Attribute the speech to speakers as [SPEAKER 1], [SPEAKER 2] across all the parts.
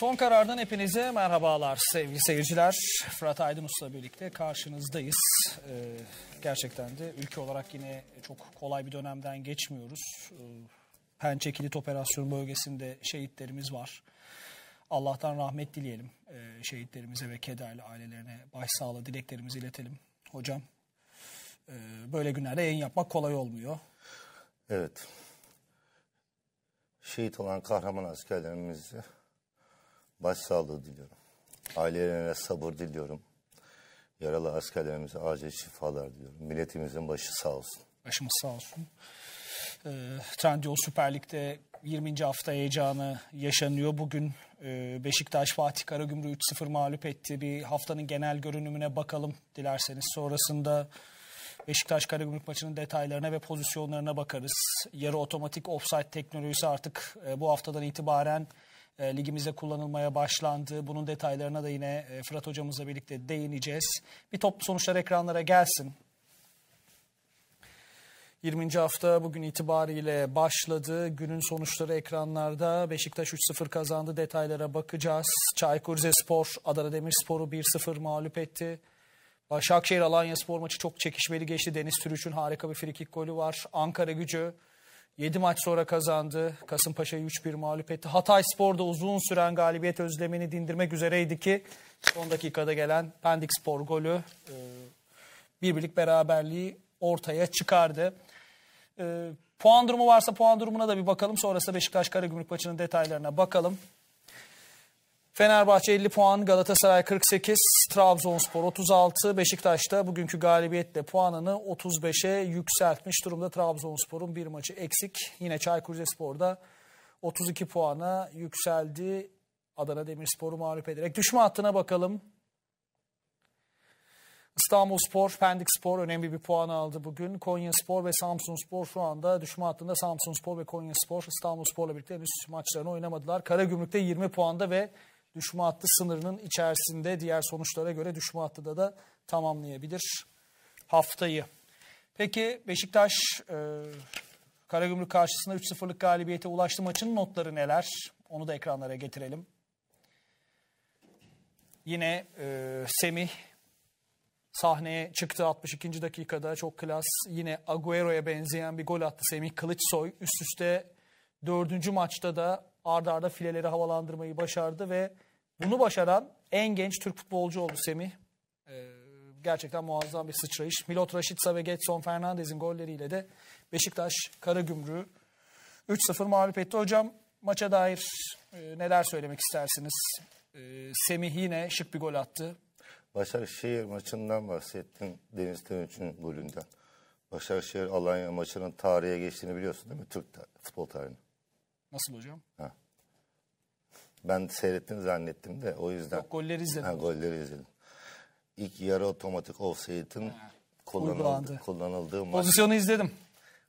[SPEAKER 1] Son karardan hepinize merhabalar sevgili seyirciler. Fırat Usta birlikte karşınızdayız. Ee, gerçekten de ülke olarak yine çok kolay bir dönemden geçmiyoruz. Ee, Pençe Kilit Operasyon bölgesinde şehitlerimiz var. Allah'tan rahmet dileyelim ee, şehitlerimize ve kederli ailelerine başsağlığı dileklerimizi iletelim. Hocam e, böyle günlerde yayın yapmak kolay olmuyor.
[SPEAKER 2] Evet. Şehit olan kahraman askerlerimizi başsağlığı diliyorum. Ailelerine sabır diliyorum. Yaralı askerlerimize acil şifalar diliyorum. Milletimizin başı sağ olsun.
[SPEAKER 1] Başımız sağ olsun. E, Trendyol Süper Lig'de 20. hafta heyecanı yaşanıyor. Bugün e, Beşiktaş Fatih Karagümrü 3-0 mağlup etti. Bir haftanın genel görünümüne bakalım dilerseniz. Sonrasında Beşiktaş Karagümrük maçının detaylarına ve pozisyonlarına bakarız. Yarı otomatik offside teknolojisi artık e, bu haftadan itibaren e, ligimizde kullanılmaya başlandı. Bunun detaylarına da yine e, Fırat hocamızla birlikte değineceğiz. Bir toplu sonuçlar ekranlara gelsin. 20. hafta bugün itibariyle başladı. Günün sonuçları ekranlarda. Beşiktaş 3-0 kazandı. Detaylara bakacağız. Çaykur Rizespor Adana Demirspor'u 1-0 mağlup etti. Başakşehir Alanya Spor maçı çok çekişmeli geçti. Deniz Türüç'ün harika bir frikik golü var. Ankara Gücü 7 maç sonra kazandı. Kasımpaşa'yı 3-1 mağlup etti. Hatay Spor'da uzun süren galibiyet özlemini dindirmek üzereydi ki son dakikada gelen Pendik Spor golü e, birbirlik beraberliği ortaya çıkardı. E, puan durumu varsa puan durumuna da bir bakalım. Sonrasında Beşiktaş Karagümrük maçının detaylarına bakalım. Fenerbahçe 50 puan, Galatasaray 48, Trabzonspor 36, Beşiktaş'ta bugünkü galibiyetle puanını 35'e yükseltmiş durumda. Trabzonspor'un bir maçı eksik. Yine Çaykur Rizespor'da 32 puana yükseldi. Adana Demirspor'u mağlup ederek. Düşme hattına bakalım. İstanbul Spor, Pendik Spor önemli bir puan aldı bugün. Konya Spor ve Samsun Spor şu anda düşme hattında Samsun Spor ve Konya Spor İstanbul Spor'la birlikte henüz maçlarını oynamadılar. Karagümrük'te 20 puanda ve düşme hattı sınırının içerisinde diğer sonuçlara göre düşme hattı da tamamlayabilir haftayı. Peki Beşiktaş e, Karagümrük karşısında 3-0'lık galibiyete ulaştı. Maçın notları neler? Onu da ekranlara getirelim. Yine e, Semih sahneye çıktı 62. dakikada çok klas. Yine Agüero'ya benzeyen bir gol attı Semih Kılıçsoy. Üst üste dördüncü maçta da ardarda arda fileleri havalandırmayı başardı ve bunu başaran en genç Türk futbolcu oldu Semih. Ee, gerçekten muazzam bir sıçrayış. Milot Raşitsa ve Getson Fernandez'in golleriyle de Beşiktaş Karagümrü 3-0 mağlup etti. Hocam maça dair e, neler söylemek istersiniz? E, Semih yine şık bir gol attı.
[SPEAKER 2] Başakşehir maçından bahsettin Deniz Tönüç'ün golünden. Başakşehir Alanya maçının tarihe geçtiğini biliyorsun değil mi? Türk futbol tarihine. Nasıl hocam? Ha. Ben seyrettim zannettim de o yüzden. Yok golleri izledim. Ha, golleri izledim. İlk yarı otomatik offside'in kullanıldı, kullanıldığı maç. Pozisyonu izledim.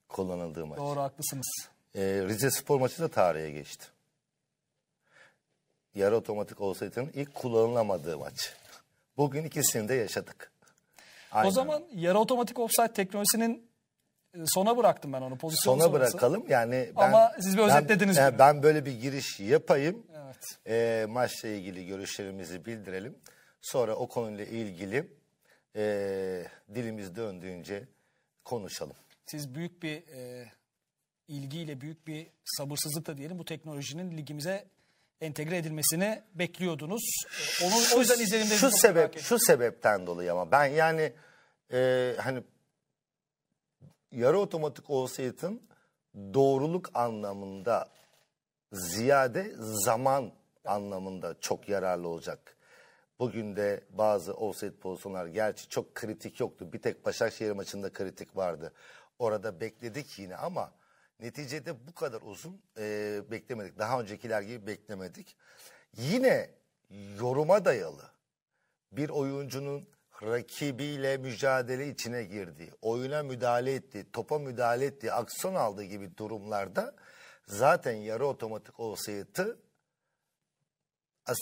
[SPEAKER 2] Kullanıldığı maç.
[SPEAKER 1] Doğru haklısınız.
[SPEAKER 2] Ee, Rize Spor maçı da tarihe geçti. Yarı otomatik offside'in ilk kullanılamadığı maç. Bugün ikisini de yaşadık. Aynen. O zaman
[SPEAKER 1] yarı otomatik offside teknolojisinin ee, sona bıraktım ben onu pozisyon Sona sonrası. bırakalım
[SPEAKER 2] yani. Ben, Ama siz bir özetlediniz. Ben, yani ben böyle bir giriş yapayım. Evet. E, maçla ilgili görüşlerimizi bildirelim. Sonra o konuyla ilgili e, dilimiz döndüğünce konuşalım.
[SPEAKER 1] Siz büyük bir e, ilgiyle büyük bir sabırsızlıkla diyelim bu teknolojinin ligimize entegre edilmesini bekliyordunuz. Ee,
[SPEAKER 2] Onun o yüzden izlenimleri şu sebep şu sebepten dolayı ama ben yani e, hani yarı otomatik olsaydın doğruluk anlamında ziyade zaman anlamında çok yararlı olacak. Bugün de bazı offset pozisyonlar gerçi çok kritik yoktu. Bir tek Başakşehir maçında kritik vardı. Orada bekledik yine ama neticede bu kadar uzun e, beklemedik. Daha öncekiler gibi beklemedik. Yine yoruma dayalı bir oyuncunun rakibiyle mücadele içine girdi, oyuna müdahale etti, topa müdahale etti, aksiyon aldı gibi durumlarda zaten yarı otomatik olsaydı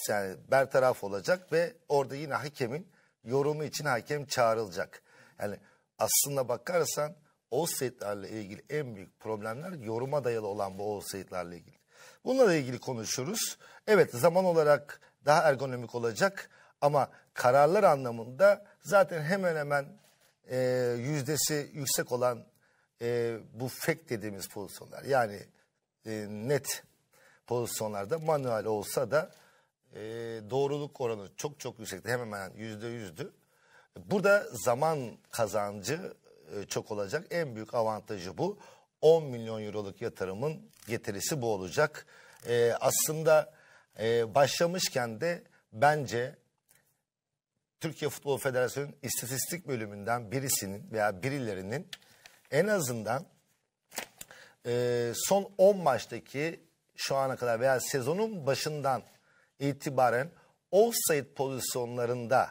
[SPEAKER 2] yani bertaraf olacak ve orada yine hakemin yorumu için hakem çağrılacak. Yani aslında bakarsan offside'larla ilgili en büyük problemler yoruma dayalı olan bu offside'larla ilgili. Bununla ilgili konuşuruz. Evet zaman olarak daha ergonomik olacak ama kararlar anlamında zaten hemen hemen e, yüzdesi yüksek olan e, bu fake dediğimiz pozisyonlar yani e, net pozisyonlarda manuel olsa da e, doğruluk oranı çok çok yüksekti. Hemen hemen yüzde yüzdü. Burada zaman kazancı e, çok olacak. En büyük avantajı bu. 10 milyon euroluk yatırımın getirisi bu olacak. E, aslında e, başlamışken de bence Türkiye Futbol Federasyonu'nun istatistik bölümünden birisinin veya birilerinin en azından e, son 10 maçtaki şu ana kadar veya sezonun başından itibaren offside pozisyonlarında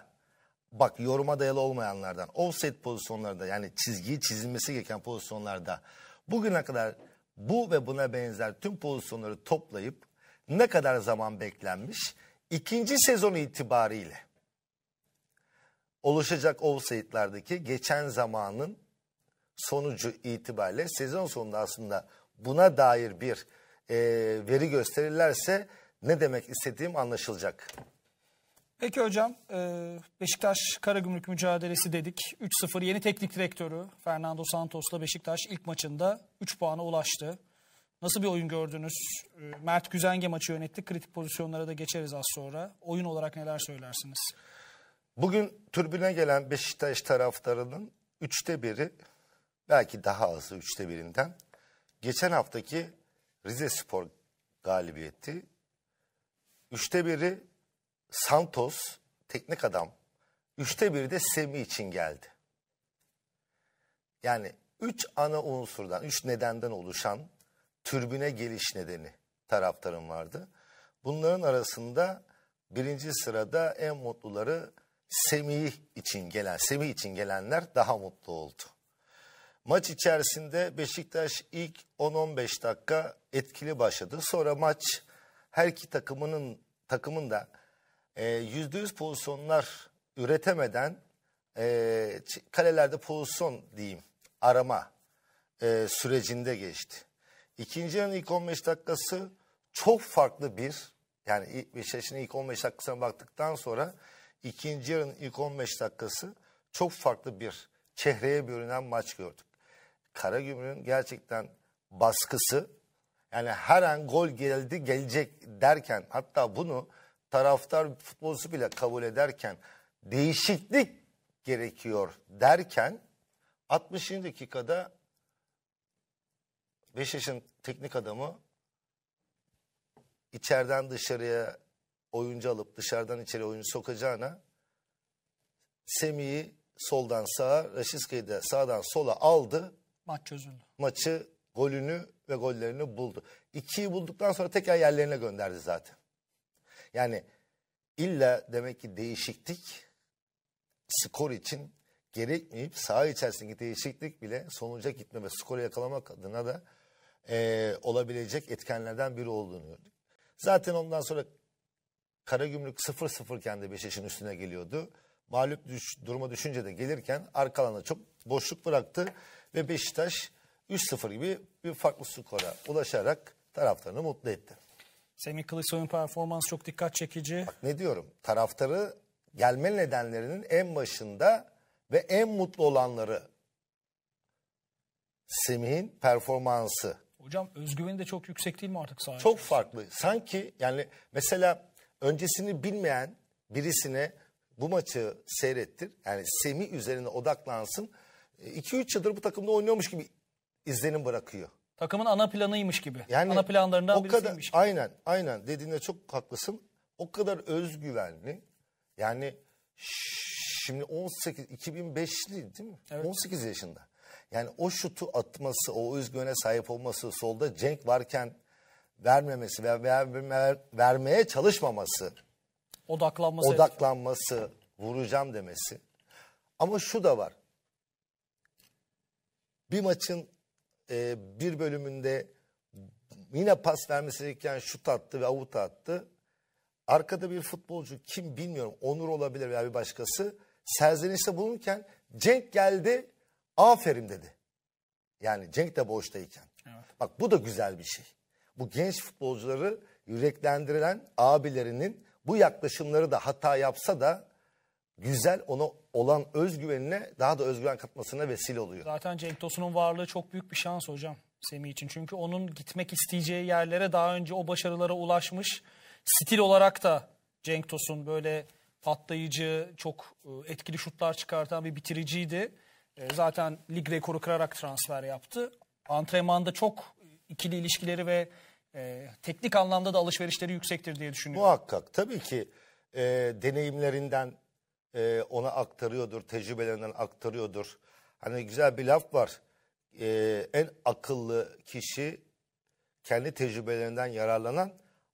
[SPEAKER 2] bak yoruma dayalı olmayanlardan offside pozisyonlarında yani çizgiyi çizilmesi gereken pozisyonlarda bugüne kadar bu ve buna benzer tüm pozisyonları toplayıp ne kadar zaman beklenmiş ikinci sezon itibariyle oluşacak offside'lardaki geçen zamanın sonucu itibariyle sezon sonunda aslında buna dair bir e, veri gösterirlerse ne demek istediğim anlaşılacak.
[SPEAKER 1] Peki hocam e, Beşiktaş Karagümrük mücadelesi dedik. 3-0 yeni teknik direktörü Fernando Santos'la Beşiktaş ilk maçında 3 puana ulaştı. Nasıl bir oyun gördünüz? E, Mert Güzenge maçı yönetti. Kritik pozisyonlara da geçeriz az sonra. Oyun olarak neler söylersiniz?
[SPEAKER 2] Bugün türbüne gelen Beşiktaş taraftarının üçte biri belki daha azı üçte birinden geçen haftaki Rize Spor galibiyeti üçte biri Santos teknik adam üçte biri de Semi için geldi. Yani üç ana unsurdan, üç nedenden oluşan türbüne geliş nedeni taraftarım vardı. Bunların arasında birinci sırada en mutluları Semih için gelen, Semih için gelenler daha mutlu oldu. Maç içerisinde Beşiktaş ilk 10-15 dakika etkili başladı. Sonra maç her iki takımının takımında e, yüzde yüz pozisyonlar üretemeden e, kalelerde pozisyon diyeyim arama e, sürecinde geçti. İkinci yarının ilk 15 dakikası çok farklı bir yani Beşiktaş'ın ilk 15 dakikasına baktıktan sonra ikinci yarının ilk 15 dakikası çok farklı bir çehreye bürünen maç gördük. Karagümrük'ün gerçekten baskısı yani her an gol geldi gelecek derken hatta bunu taraftar futbolcusu bile kabul ederken değişiklik gerekiyor derken 60. dakikada Beşiktaş'ın teknik adamı içeriden dışarıya oyuncu alıp dışarıdan içeri oyuncu sokacağına Semih'i soldan sağa, Raşiska'yı da sağdan sola aldı. Maç çözüldü. Maçı, golünü ve gollerini buldu. İkiyi bulduktan sonra tekrar yerlerine gönderdi zaten. Yani illa demek ki değişiklik skor için gerekmeyip saha içerisindeki değişiklik bile sonuca gitme ve skoru yakalamak adına da e, olabilecek etkenlerden biri olduğunu gördük. Zaten ondan sonra Karagümrük 0-0 iken de Beşiktaş'ın üstüne geliyordu. Mağlup düş, duruma düşünce de gelirken arka alana çok boşluk bıraktı ve Beşiktaş 3-0 gibi bir farklı skora ulaşarak taraftarını mutlu etti. Semih Kılıçsoy'un performansı çok dikkat çekici. Bak ne diyorum taraftarı gelme nedenlerinin en başında ve en mutlu olanları Semih'in performansı. Hocam özgüveni de çok yüksek değil mi artık sahip? Çok farklı. Sanki yani mesela öncesini bilmeyen birisine bu maçı seyrettir. Yani Semi üzerine odaklansın. 2-3 e, yıldır bu takımda oynuyormuş gibi izlenim bırakıyor. Takımın ana planıymış gibi. Yani ana planlarından o kadar, birisiymiş gibi. Aynen, aynen dediğinde çok haklısın. O kadar özgüvenli. Yani şimdi 18 2005'li değil mi? Evet. 18 yaşında. Yani o şutu atması, o özgüvene sahip olması, solda Cenk varken vermemesi veya ver, ver, vermeye çalışmaması.
[SPEAKER 1] Odaklanması.
[SPEAKER 2] Odaklanması, evet. vuracağım demesi. Ama şu da var. Bir maçın e, bir bölümünde yine pas vermesi gereken şut attı ve avut attı. Arkada bir futbolcu kim bilmiyorum Onur olabilir veya bir başkası serzenişte bulunurken Cenk geldi aferin dedi. Yani Cenk de boştayken. Evet. Bak bu da güzel bir şey bu genç futbolcuları yüreklendirilen abilerinin bu yaklaşımları da hata yapsa da güzel ona olan özgüvenine daha da özgüven katmasına vesile oluyor.
[SPEAKER 1] Zaten Cenk Tosun'un varlığı çok büyük bir şans hocam Semih için. Çünkü onun gitmek isteyeceği yerlere daha önce o başarılara ulaşmış. Stil olarak da Cenk Tosun böyle patlayıcı, çok e, etkili şutlar çıkartan bir bitiriciydi. E, zaten lig rekoru kırarak transfer yaptı. Antrenmanda
[SPEAKER 2] çok ikili ilişkileri ve e, teknik anlamda da alışverişleri yüksektir diye düşünüyorum. Muhakkak tabii ki e, deneyimlerinden e, ona aktarıyordur, tecrübelerinden aktarıyordur. Hani güzel bir laf var. E, en akıllı kişi kendi tecrübelerinden yararlanan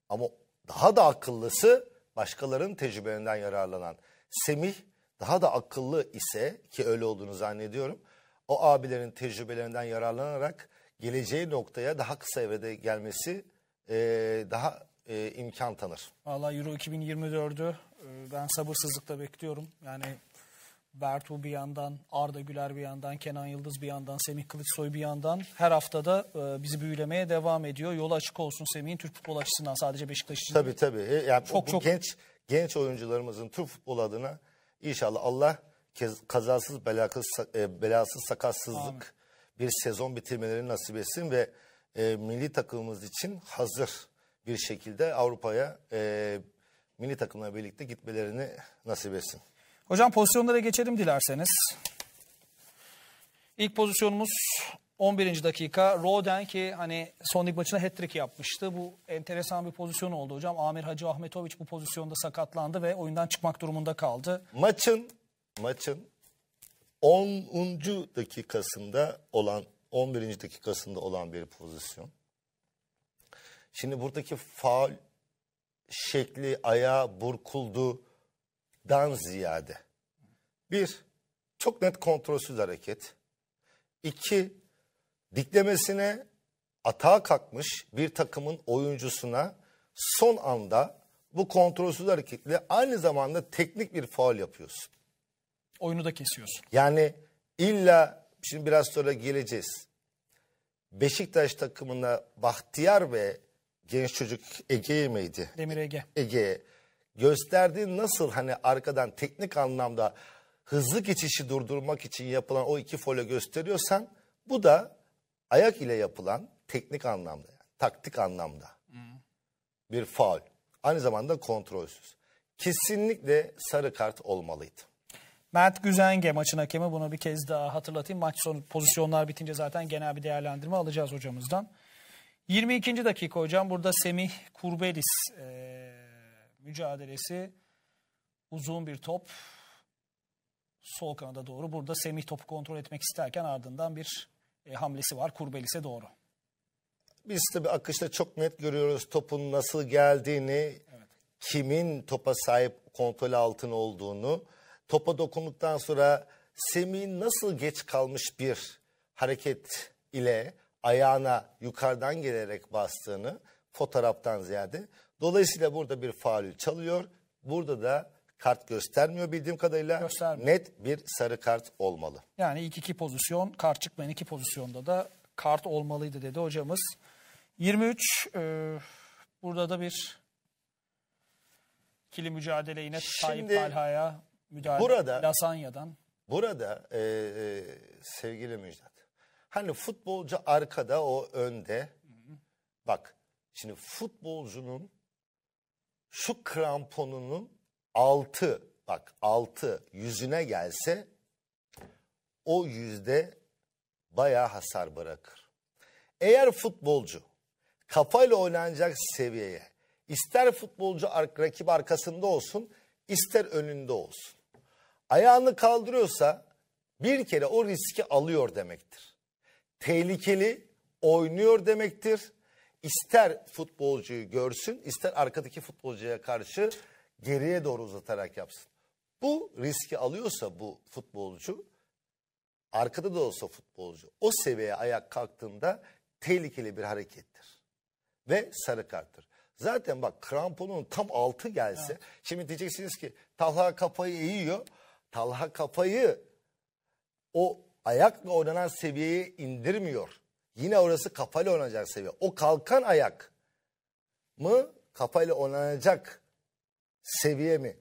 [SPEAKER 2] ama daha da akıllısı başkalarının tecrübelerinden yararlanan. Semih daha da akıllı ise ki öyle olduğunu zannediyorum. O abilerin tecrübelerinden yararlanarak geleceği noktaya daha kısa evrede gelmesi e, daha e, imkan tanır.
[SPEAKER 1] Valla Euro 2024'ü e, ben sabırsızlıkla bekliyorum. Yani Bertu bir yandan, Arda Güler bir yandan, Kenan Yıldız bir yandan, Semih Kılıçsoy bir yandan her haftada e, bizi büyülemeye devam ediyor. Yol açık olsun Semih'in Türk futbol açısından sadece Beşiktaş için. Tabii
[SPEAKER 2] tabii. E, yani çok, bu, çok... genç genç oyuncularımızın Türk futbol adına inşallah Allah kazasız belakız, e, belasız sakatsızlık Amin bir sezon bitirmeleri nasip etsin ve e, milli takımımız için hazır bir şekilde Avrupa'ya e, milli takımla birlikte gitmelerini nasip etsin.
[SPEAKER 1] Hocam pozisyonlara geçelim dilerseniz. İlk pozisyonumuz 11. dakika Roden ki hani son lig maçına hat-trick yapmıştı. Bu enteresan bir pozisyon oldu hocam. Amir Hacı Ahmetoviç bu pozisyonda sakatlandı ve oyundan çıkmak durumunda kaldı.
[SPEAKER 2] Maçın maçın 10. dakikasında olan 11. dakikasında olan bir pozisyon. Şimdi buradaki faal şekli ayağı burkuldu dan ziyade. Bir, çok net kontrolsüz hareket. İki, diklemesine atağa kalkmış bir takımın oyuncusuna son anda bu kontrolsüz hareketle aynı zamanda teknik bir faal yapıyorsun. Oyunu da kesiyorsun. Yani illa şimdi biraz sonra geleceğiz. Beşiktaş takımına Bahtiyar ve genç çocuk Ege'ye miydi? Demir Ege. Ege'ye gösterdiği nasıl hani arkadan teknik anlamda hızlı geçişi durdurmak için yapılan o iki fole gösteriyorsan bu da ayak ile yapılan teknik anlamda yani taktik anlamda bir faul. Aynı zamanda kontrolsüz. Kesinlikle sarı kart olmalıydı.
[SPEAKER 1] Mert Güzenge maçın hakemi bunu bir kez daha hatırlatayım. Maç sonu pozisyonlar bitince zaten genel bir değerlendirme alacağız hocamızdan. 22. dakika hocam burada Semih Kurbelis e, mücadelesi uzun bir top sol kanada doğru. Burada Semih topu kontrol etmek isterken ardından bir e, hamlesi var Kurbelis'e doğru.
[SPEAKER 2] Biz tabi akışta çok net görüyoruz topun nasıl geldiğini, evet. kimin topa sahip kontrol altın olduğunu topa dokunduktan sonra Semih'in nasıl geç kalmış bir hareket ile ayağına yukarıdan gelerek bastığını fotoğraftan ziyade. Dolayısıyla burada bir faul çalıyor. Burada da kart göstermiyor bildiğim kadarıyla. Göstermiyor. Net bir sarı kart olmalı.
[SPEAKER 1] Yani ilk iki pozisyon kart çıkmayan iki pozisyonda da kart olmalıydı dedi hocamız. 23 e, burada da bir ikili mücadele yine Tayyip Talha'ya müdahale. Burada Lasanya'dan.
[SPEAKER 2] Burada e, e, sevgili Müjdat. Hani futbolcu arkada o önde. Hı hı. Bak şimdi futbolcunun şu kramponunun altı bak altı yüzüne gelse o yüzde bayağı hasar bırakır. Eğer futbolcu kafayla oynanacak seviyeye ister futbolcu rakip arkasında olsun ister önünde olsun ayağını kaldırıyorsa bir kere o riski alıyor demektir. Tehlikeli oynuyor demektir. İster futbolcuyu görsün ister arkadaki futbolcuya karşı geriye doğru uzatarak yapsın. Bu riski alıyorsa bu futbolcu arkada da olsa futbolcu o seviyeye ayak kalktığında tehlikeli bir harekettir. Ve sarı karttır. Zaten bak kramponun tam altı gelse evet. şimdi diyeceksiniz ki Talha kafayı eğiyor Talha kafayı o ayakla oynanan seviyeye indirmiyor. Yine orası kafayla oynanacak seviye. O kalkan ayak mı kafayla oynanacak seviye mi?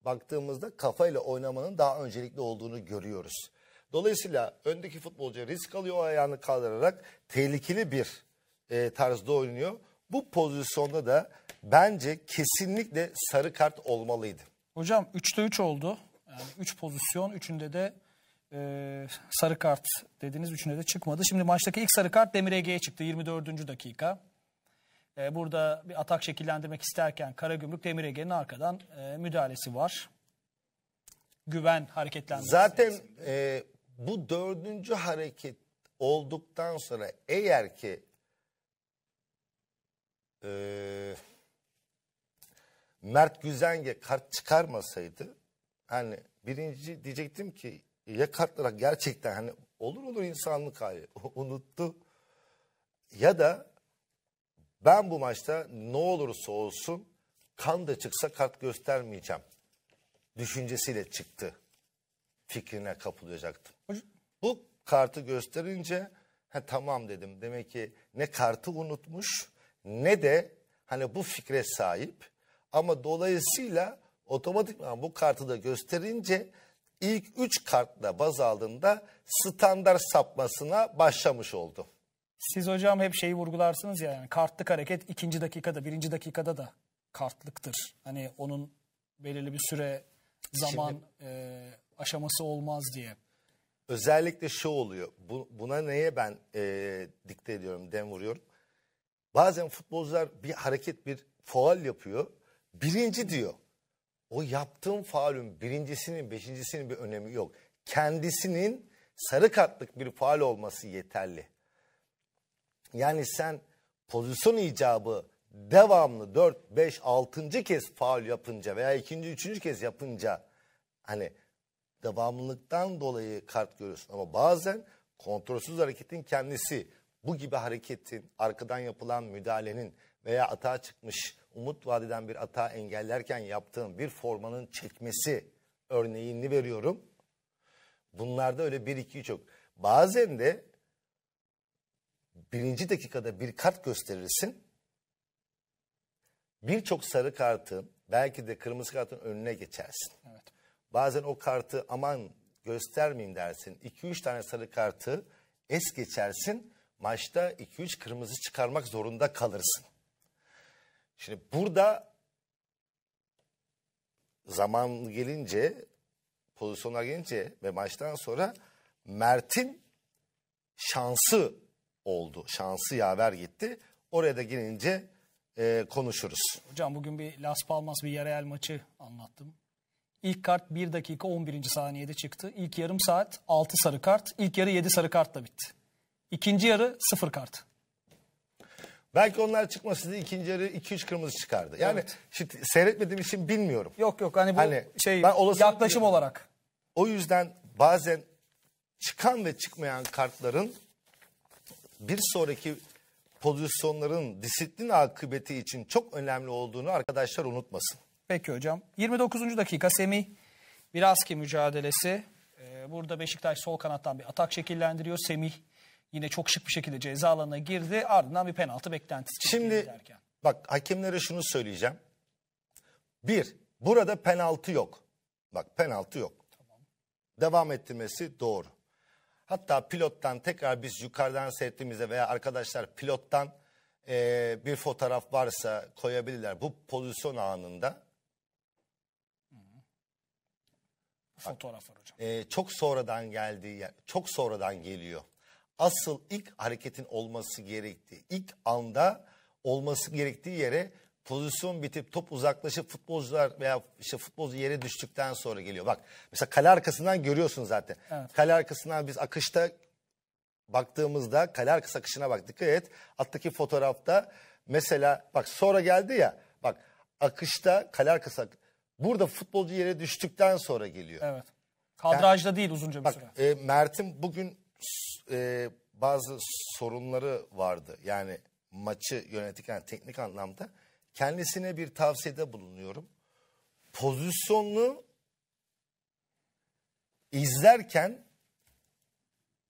[SPEAKER 2] Baktığımızda kafayla oynamanın daha öncelikli olduğunu görüyoruz. Dolayısıyla öndeki futbolcu risk alıyor ayağını kaldırarak tehlikeli bir e, tarzda oynuyor. Bu pozisyonda da bence kesinlikle sarı kart olmalıydı.
[SPEAKER 1] Hocam 3'te 3 oldu. Yani 3 pozisyon, üçünde de e, sarı kart dediniz, üçünde de çıkmadı. Şimdi maçtaki ilk sarı kart Demir Ege'ye çıktı 24. dakika. E, burada bir atak şekillendirmek isterken Karagümrük Demir Ege'nin arkadan e, müdahalesi var. Güven hareketlenmesi.
[SPEAKER 2] Zaten e, bu dördüncü hareket olduktan sonra eğer ki e, Mert Güzenge kart çıkarmasaydı hani birinci diyecektim ki ya kartlara gerçekten hani olur olur insanlık hali unuttu ya da ben bu maçta ne olursa olsun kan da çıksa kart göstermeyeceğim düşüncesiyle çıktı fikrine kapılacaktım. Bu kartı gösterince ha, tamam dedim demek ki ne kartı unutmuş ne de hani bu fikre sahip ama dolayısıyla otomatikman bu kartı da gösterince ilk 3 kartla baz aldığında standart sapmasına başlamış oldu. Siz
[SPEAKER 1] hocam hep şeyi vurgularsınız ya yani kartlık hareket ikinci dakikada birinci dakikada da kartlıktır. Hani onun belirli bir süre zaman Şimdi, e, aşaması olmaz
[SPEAKER 2] diye. Özellikle şu oluyor bu, buna neye ben e, dikte ediyorum dem vuruyorum. Bazen futbolcular bir hareket bir faal yapıyor birinci diyor o yaptığım faulün birincisinin, beşincisinin bir önemi yok. Kendisinin sarı kartlık bir faal olması yeterli. Yani sen pozisyon icabı devamlı 4, 5, 6. kez faul yapınca veya ikinci, üçüncü kez yapınca hani devamlılıktan dolayı kart görüyorsun. Ama bazen kontrolsüz hareketin kendisi bu gibi hareketin arkadan yapılan müdahalenin veya atağa çıkmış umut vadeden bir ata engellerken yaptığım bir formanın çekmesi örneğini veriyorum. Bunlarda öyle bir iki çok. Bazen de birinci dakikada bir kart gösterirsin. Birçok sarı kartın belki de kırmızı kartın önüne geçersin. Evet. Bazen o kartı aman göstermeyeyim dersin. 2-3 tane sarı kartı es geçersin. Maçta 2-3 kırmızı çıkarmak zorunda kalırsın. Şimdi burada zaman gelince, pozisyonlar gelince ve maçtan sonra Mert'in şansı oldu. Şansı yaver gitti. Oraya da gelince e, konuşuruz.
[SPEAKER 1] Hocam bugün bir Las Palmas bir Villarreal maçı anlattım. İlk kart 1 dakika 11. saniyede çıktı. İlk yarım saat 6 sarı kart, ilk yarı 7 sarı kartla bitti. İkinci yarı 0 kart.
[SPEAKER 2] Belki onlar çıkmasaydı ikinci yarı 2-3 kırmızı çıkardı. Yani evet. şimdi seyretmediğim için bilmiyorum. Yok yok hani bu hani, şey ben yaklaşım olarak. O yüzden bazen çıkan ve çıkmayan kartların bir sonraki pozisyonların disiplin akıbeti için çok önemli olduğunu arkadaşlar unutmasın.
[SPEAKER 1] Peki hocam. 29. dakika Semih Biraski mücadelesi. Ee, burada Beşiktaş sol kanattan bir atak şekillendiriyor. Semih yine çok şık bir şekilde ceza alanına girdi.
[SPEAKER 2] Ardından bir penaltı beklentisi. Şimdi derken. bak hakemlere şunu söyleyeceğim. Bir, burada penaltı yok. Bak penaltı yok. Tamam. Devam ettirmesi doğru. Hatta pilottan tekrar biz yukarıdan seyrettiğimizde veya arkadaşlar pilottan e, bir fotoğraf varsa koyabilirler. Bu pozisyon anında. Fotoğraf var hocam. E, çok sonradan geldi. çok sonradan geliyor asıl ilk hareketin olması gerektiği, ilk anda olması gerektiği yere pozisyon bitip top uzaklaşıp futbolcular veya işte futbolcu yere düştükten sonra geliyor. Bak mesela kale arkasından görüyorsun zaten. Evet. Kale arkasından biz akışta baktığımızda kale arkası akışına bak dikkat et. Alttaki fotoğrafta mesela bak sonra geldi ya bak akışta kale arkası burada futbolcu yere düştükten sonra geliyor. Evet.
[SPEAKER 1] Kadrajda yani, değil
[SPEAKER 2] uzunca bir bak, süre. E, Mert'in bugün e, bazı sorunları vardı. Yani maçı yönetirken yani teknik anlamda kendisine bir tavsiyede bulunuyorum. Pozisyonlu izlerken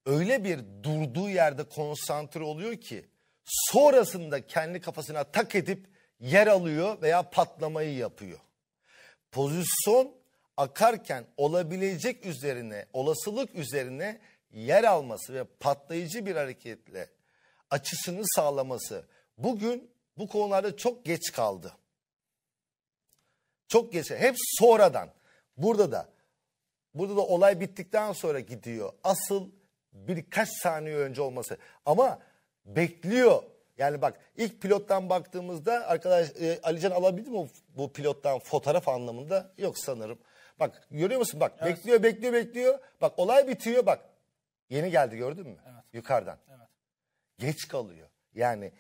[SPEAKER 2] öyle bir durduğu yerde konsantre oluyor ki sonrasında kendi kafasına tak edip yer alıyor veya patlamayı yapıyor. Pozisyon akarken olabilecek üzerine, olasılık üzerine yer alması ve patlayıcı bir hareketle açısını sağlaması bugün bu konularda çok geç kaldı. Çok geç. Hep sonradan. Burada da burada da olay bittikten sonra gidiyor. Asıl birkaç saniye önce olması. Ama bekliyor. Yani bak ilk pilottan baktığımızda arkadaş e, Alican alabildi mi bu pilottan fotoğraf anlamında? Yok sanırım. Bak görüyor musun? Bak evet. bekliyor bekliyor bekliyor. Bak olay bitiyor bak. Yeni geldi gördün mü? Evet. Yukarıdan. Evet. Geç kalıyor. Yani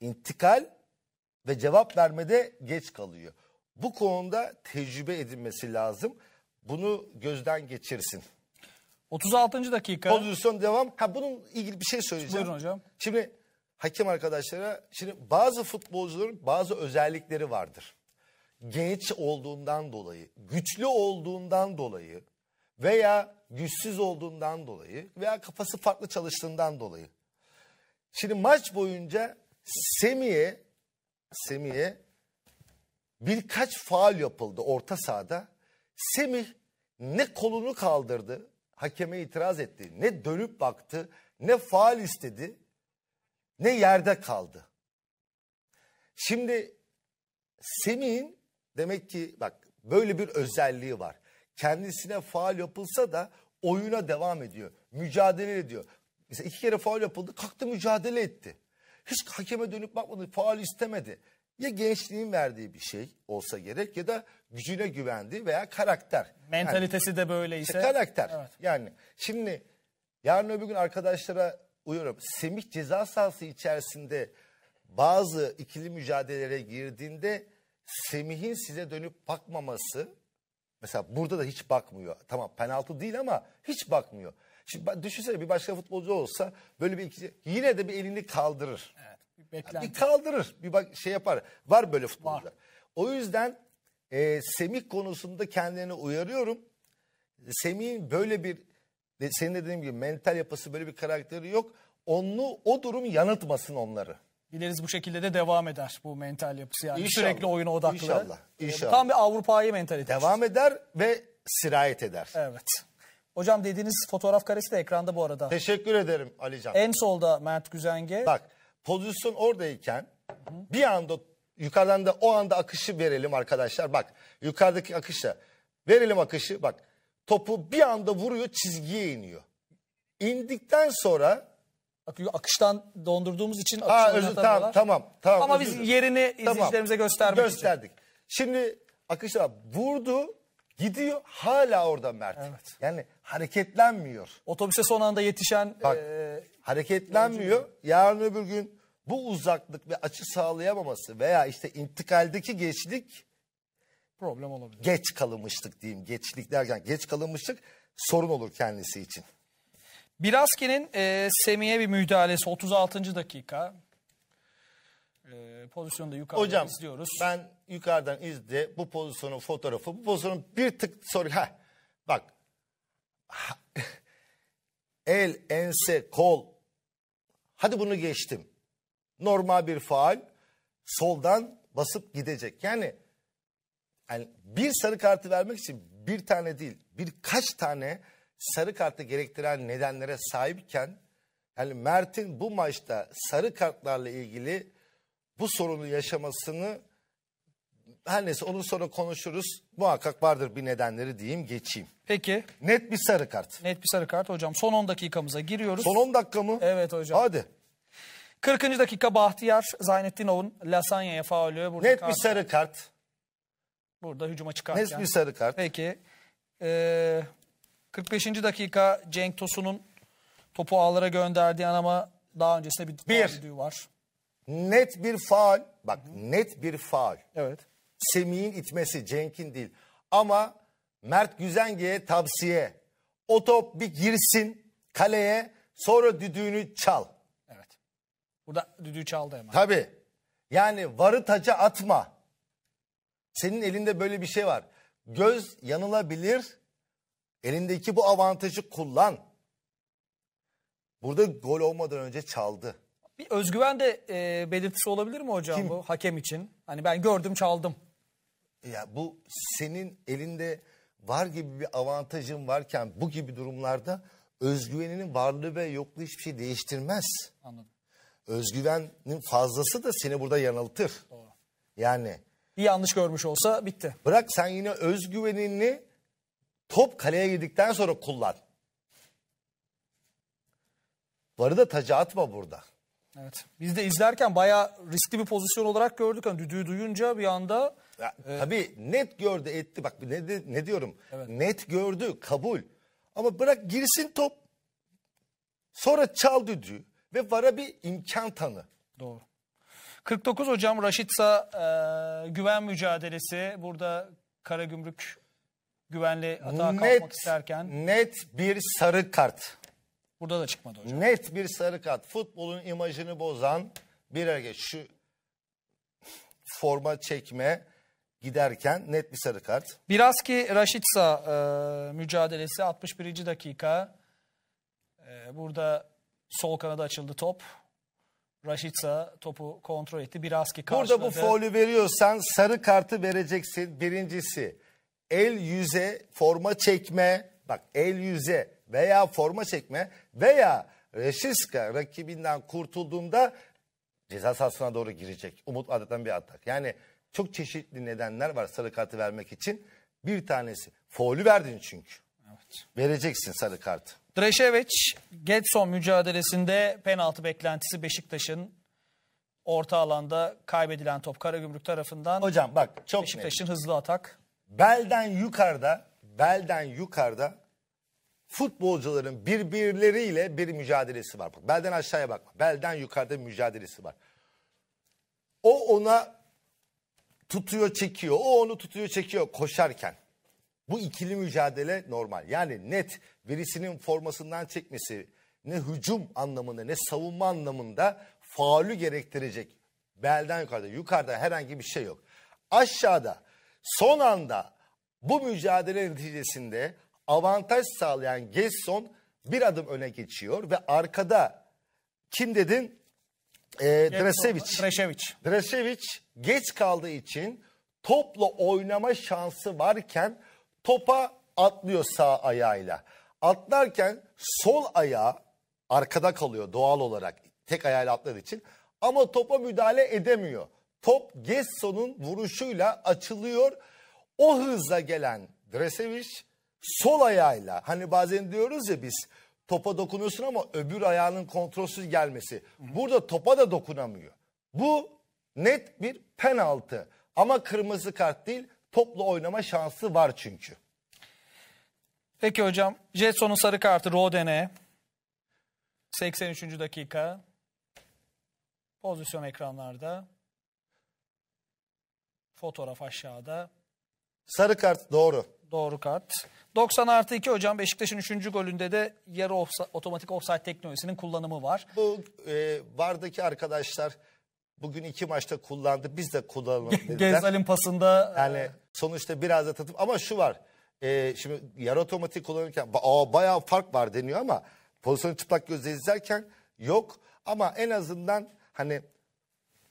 [SPEAKER 2] intikal ve cevap vermede geç kalıyor. Bu konuda tecrübe edinmesi lazım. Bunu gözden geçirsin. 36. dakika. Pozisyon devam. Ha bunun ilgili bir şey söyleyeceğim. Buyurun hocam. Şimdi hakem arkadaşlara şimdi bazı futbolcuların bazı özellikleri vardır. Genç olduğundan dolayı, güçlü olduğundan dolayı veya güçsüz olduğundan dolayı veya kafası farklı çalıştığından dolayı. Şimdi maç boyunca Semih'e Semih'e birkaç faal yapıldı orta sahada. Semih ne kolunu kaldırdı, hakeme itiraz etti, ne dönüp baktı, ne faal istedi, ne yerde kaldı. Şimdi Semih'in demek ki bak böyle bir özelliği var kendisine faal yapılsa da oyuna devam ediyor. Mücadele ediyor. Mesela iki kere faal yapıldı kalktı mücadele etti. Hiç hakeme dönüp bakmadı faal istemedi. Ya gençliğin verdiği bir şey olsa gerek ya da gücüne güvendi veya karakter. Mentalitesi yani, de böyleyse. Işte karakter. Evet. Yani şimdi yarın öbür gün arkadaşlara uyuyorum. Semih ceza sahası içerisinde bazı ikili mücadelelere girdiğinde Semih'in size dönüp bakmaması Mesela burada da hiç bakmıyor. Tamam penaltı değil ama hiç bakmıyor. Şimdi düşünsene bir başka futbolcu olsa böyle bir ikisi yine de bir elini kaldırır. Evet, bir, beklenti. bir kaldırır. Bir bak şey yapar. Var böyle futbolcular. Var. O yüzden e, Semih konusunda kendini uyarıyorum. Semih'in böyle bir senin dediğim gibi mental yapısı böyle bir karakteri yok. Onu o durum yanıltmasın onları.
[SPEAKER 1] Dileriz bu şekilde de devam eder bu mental yapısı yani. İnşallah. Sürekli oyuna odaklı. İnşallah. Ee, inşallah. Tam bir
[SPEAKER 2] Avrupa'yı mental mentalitesi. Devam eder ve sirayet eder. Evet. Hocam
[SPEAKER 1] dediğiniz fotoğraf karesi de ekranda bu arada. Teşekkür
[SPEAKER 2] ederim Alican. En solda Mert Güzenge. Bak pozisyon oradayken bir anda yukarıdan da o anda akışı verelim arkadaşlar. Bak yukarıdaki akışa verelim akışı bak topu bir anda vuruyor çizgiye iniyor. İndikten sonra Akıştan dondurduğumuz
[SPEAKER 1] için Ha, özür, tamam, tamam, tamam. Ama özür biz dilerim. yerini Tamam. izleyicilerimize
[SPEAKER 2] göstermek için. Gösterdik. Şimdi akışlar vurdu, gidiyor hala orada Mert. Evet. Yani hareketlenmiyor. Otobüse son anda yetişen Bak, e, hareketlenmiyor. Yarın öbür gün bu uzaklık ve açı sağlayamaması veya işte intikaldeki geçlik problem olabilir. geç kalınmışlık diyeyim. Geçlik derken geç kalınmışlık sorun olur kendisi için.
[SPEAKER 1] Biraski'nin e, Semih'e bir müdahalesi 36. dakika.
[SPEAKER 2] E, pozisyonu da yukarıdan Hocam, izliyoruz. ben yukarıdan izle bu pozisyonun fotoğrafı. Bu pozisyonun bir tık soru. Heh, bak. El, ense, kol. Hadi bunu geçtim. Normal bir faal. Soldan basıp gidecek. Yani, yani bir sarı kartı vermek için bir tane değil birkaç tane sarı kartı gerektiren nedenlere sahipken yani Mert'in bu maçta sarı kartlarla ilgili bu sorunu yaşamasını her neyse onun sonra konuşuruz. Muhakkak vardır bir nedenleri diyeyim geçeyim. Peki. Net bir sarı kart. Net bir sarı kart hocam. Son 10 dakikamıza giriyoruz. Son 10 dakika mı? Evet hocam. Hadi. 40.
[SPEAKER 1] dakika Bahtiyar Zaynettinov'un Lasanya'ya faulü. Burada Net kart... bir sarı kart. Burada hücuma çıkarken. Net bir sarı kart. Peki. Ee, 45. dakika Cenk Tosun'un topu ağlara gönderdiği an ama daha öncesinde bir, bir. düdüğü
[SPEAKER 2] var. Net bir faal. Bak Hı. net bir faal. Evet. Semih'in itmesi Cenk'in değil. Ama Mert Güzenge'ye tavsiye. O top bir girsin kaleye sonra düdüğünü çal. Evet. Burada
[SPEAKER 1] düdüğü çaldı hemen.
[SPEAKER 2] Tabii. Yani varı taca atma. Senin elinde böyle bir şey var. Göz yanılabilir Elindeki bu avantajı kullan. Burada gol olmadan önce çaldı. Bir özgüven
[SPEAKER 1] de e, belirtisi olabilir mi hocam Kim? bu hakem için? Hani ben gördüm çaldım.
[SPEAKER 2] Ya bu senin elinde var gibi bir avantajın varken bu gibi durumlarda özgüveninin varlığı ve yokluğu hiçbir şey değiştirmez. Anladım. Özgüvenin fazlası da seni burada yanıltır. Doğru. Yani. Bir yanlış görmüş olsa bitti. Bırak sen yine özgüvenini Top kaleye girdikten sonra kullan. Varıda da taca atma burada. Evet. Biz de izlerken bayağı riskli bir pozisyon olarak gördük. Hani düdüğü duyunca bir anda... Ya, e... Tabii net gördü etti. Bak ne, ne diyorum. Evet. Net gördü kabul. Ama bırak girsin top. Sonra çal düdüğü. Ve vara bir imkan tanı. Doğru. 49 hocam Raşitsa e, güven mücadelesi.
[SPEAKER 1] Burada Karagümrük güvenli atağa net, kalkmak
[SPEAKER 2] isterken. Net bir sarı kart. Burada da çıkmadı hocam. Net bir sarı kart. Futbolun imajını bozan bir hareket. Şu forma çekme giderken net bir sarı kart.
[SPEAKER 1] Biraz ki Raşitsa e, mücadelesi 61. dakika. E, burada sol kanada açıldı top. Raşitsa topu kontrol etti. Biraz ki karşıladı. Burada bu faulü
[SPEAKER 2] veriyorsan sarı kartı vereceksin birincisi el yüze forma çekme, bak el yüze veya forma çekme veya Reşiska rakibinden kurtulduğunda ceza sahasına doğru girecek. Umut Adat'tan bir atak. Yani çok çeşitli nedenler var sarı kartı vermek için. Bir tanesi faulü verdin çünkü. Evet. Vereceksin sarı kartı. Dreşeviç, Getson mücadelesinde penaltı beklentisi Beşiktaş'ın
[SPEAKER 1] orta alanda kaybedilen top Karagümrük tarafından. Hocam bak çok Beşiktaş'ın hızlı
[SPEAKER 2] atak belden yukarıda belden yukarıda futbolcuların birbirleriyle bir mücadelesi var. Bak, belden aşağıya bakma. Belden yukarıda bir mücadelesi var. O ona tutuyor çekiyor. O onu tutuyor çekiyor koşarken. Bu ikili mücadele normal. Yani net birisinin formasından çekmesi ne hücum anlamında ne savunma anlamında faulü gerektirecek belden yukarıda. Yukarıda herhangi bir şey yok. Aşağıda Son anda bu mücadele neticesinde avantaj sağlayan Gerson bir adım öne geçiyor ve arkada kim dedin? E, Dresevic. Dresevic. Dresevic geç kaldığı için topla oynama şansı varken topa atlıyor sağ ayağıyla. Atlarken sol ayağı arkada kalıyor doğal olarak tek ayağıyla atladığı için ama topa müdahale edemiyor top Gesson'un vuruşuyla açılıyor. O hızla gelen Dresevic sol ayağıyla hani bazen diyoruz ya biz topa dokunuyorsun ama öbür ayağının kontrolsüz gelmesi. Burada topa da dokunamıyor. Bu net bir penaltı ama kırmızı kart değil topla oynama şansı var çünkü. Peki hocam Jetson'un sarı
[SPEAKER 1] kartı Roden'e 83. dakika pozisyon ekranlarda. Fotoğraf aşağıda.
[SPEAKER 2] Sarı kart doğru.
[SPEAKER 1] Doğru kart. 90 artı 2 hocam Beşiktaş'ın 3. golünde
[SPEAKER 2] de yarı offside, otomatik offside teknolojisinin kullanımı var. Bu e, vardaki arkadaşlar bugün iki maçta kullandı biz de kullanalım dediler. Gezal'in pasında. E, yani sonuçta biraz da tatıp ama şu var. E, şimdi yarı otomatik kullanırken aa, bayağı fark var deniyor ama pozisyonu çıplak gözle izlerken yok. Ama en azından hani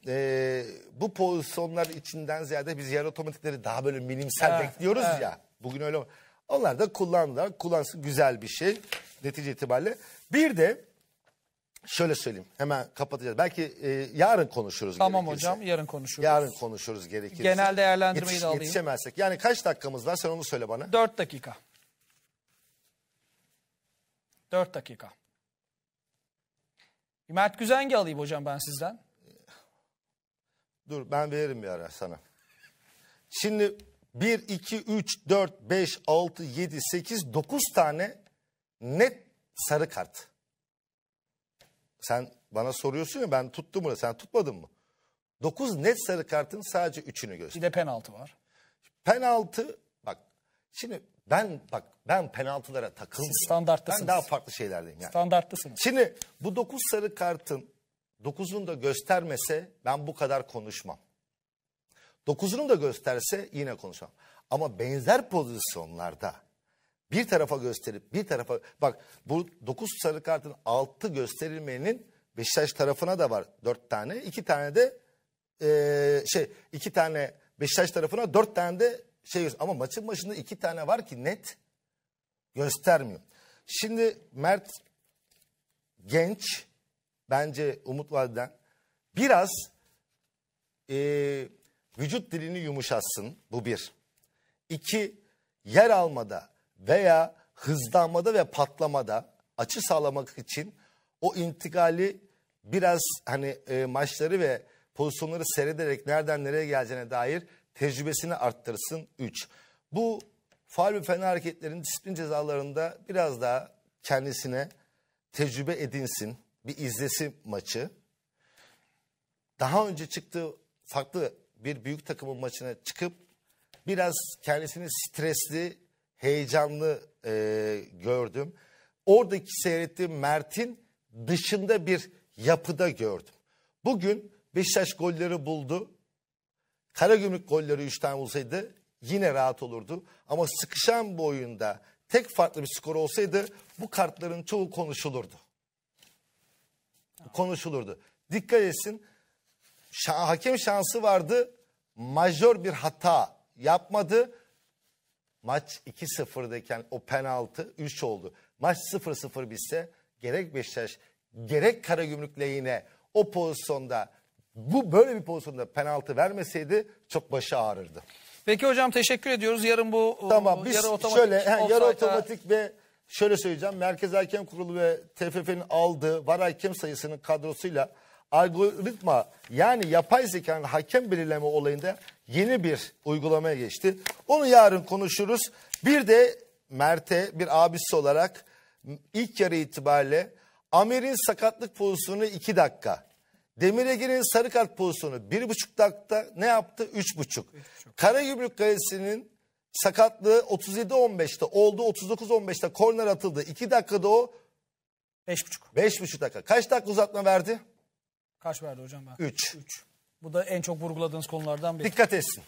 [SPEAKER 2] e, bu pozisyonlar içinden ziyade biz yer otomatikleri daha böyle bilimsel evet, bekliyoruz evet. ya. Bugün öyle onlar da kullandılar. Kullansı güzel bir şey netice itibariyle. Bir de şöyle söyleyeyim hemen kapatacağız. Belki e, yarın konuşuruz Tamam gerekirse. hocam yarın konuşuruz. Yarın konuşuruz gerekirse. Genel değerlendirmeyi Yetiş, de alayım. Yetişemezsek. Yani kaç dakikamız var sen onu söyle bana. Dört dakika.
[SPEAKER 1] Dört dakika. Mert Güzengi alayım hocam ben sizden.
[SPEAKER 2] Dur ben veririm bir ara sana. Şimdi 1, 2, 3, 4, 5, 6, 7, 8, 9 tane net sarı kart. Sen bana soruyorsun ya ben tuttum bunu sen tutmadın mı? 9 net sarı kartın sadece 3'ünü göster. Bir de penaltı var. Penaltı bak şimdi ben bak ben penaltılara takılmıyorum. Siz standarttasınız. Ben daha farklı şeylerdeyim yani. Standarttasınız. Şimdi bu 9 sarı kartın Dokuzunu da göstermese ben bu kadar konuşmam. Dokuzunu da gösterse yine konuşmam. Ama benzer pozisyonlarda bir tarafa gösterip bir tarafa bak bu dokuz sarı kartın altı gösterilmeyenin Beşiktaş tarafına da var dört tane. iki tane de e, şey iki tane Beşiktaş tarafına dört tane de şey ama maçın başında iki tane var ki net göstermiyor. Şimdi Mert genç bence umut vadeden biraz e, vücut dilini yumuşatsın bu bir. İki yer almada veya hızlanmada ve patlamada açı sağlamak için o intikali biraz hani e, maçları ve pozisyonları seyrederek nereden nereye geleceğine dair tecrübesini arttırsın. Üç. Bu faal ve fena hareketlerin disiplin cezalarında biraz daha kendisine tecrübe edinsin bir izlesi maçı. Daha önce çıktığı farklı bir büyük takımın maçına çıkıp biraz kendisini stresli, heyecanlı e, gördüm. Oradaki seyrettiğim Mert'in dışında bir yapıda gördüm. Bugün Beşiktaş golleri buldu. Karagümrük golleri 3 tane olsaydı yine rahat olurdu. Ama sıkışan bu oyunda tek farklı bir skor olsaydı bu kartların çoğu konuşulurdu konuşulurdu. Dikkat etsin. Şa hakem şansı vardı. Majör bir hata yapmadı. Maç 2-0'dayken o penaltı 3 oldu. Maç 0-0 bitse gerek Beşiktaş gerek Karagümrük lehine o pozisyonda bu böyle bir pozisyonda penaltı vermeseydi çok başı ağrırdı. Peki hocam
[SPEAKER 1] teşekkür ediyoruz. Yarın bu tamam, biz yarı otomatik şöyle he, yarı otomatik
[SPEAKER 2] ve şöyle söyleyeceğim. Merkez Hakem Kurulu ve TFF'nin aldığı var hakem sayısının kadrosuyla algoritma yani yapay zekanın hakem belirleme olayında yeni bir uygulamaya geçti. Onu yarın konuşuruz. Bir de Mert'e bir abisi olarak ilk yarı itibariyle Amer'in sakatlık pozisyonu 2 dakika. Demirege'nin sarı kart pozisyonu 1,5 dakika ne yaptı? 3,5. Karagümrük Kalesi'nin Sakatlığı 37-15'te oldu 39-15'te korner atıldı. 2 dakikada o 5,5. 5,5 dakika. Kaç dakika uzatma verdi?
[SPEAKER 1] Kaç verdi hocam ben?
[SPEAKER 2] 3. 3. Bu da en çok
[SPEAKER 1] vurguladığınız konulardan
[SPEAKER 2] biri. Dikkat etsin.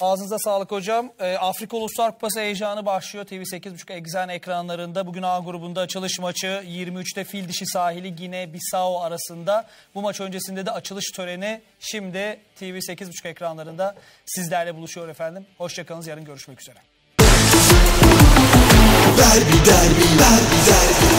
[SPEAKER 2] Ağzınıza sağlık
[SPEAKER 1] hocam. E, Afrika Uluslar Kupası heyecanı başlıyor. TV 8.5 Egzen ekranlarında. Bugün A grubunda açılış maçı 23'te Fil Dişi Sahili Gine Bissau arasında. Bu maç öncesinde de açılış töreni şimdi TV 8.5 ekranlarında sizlerle buluşuyor efendim. Hoşçakalınız. Yarın görüşmek üzere. Derbi derbi derbi derbi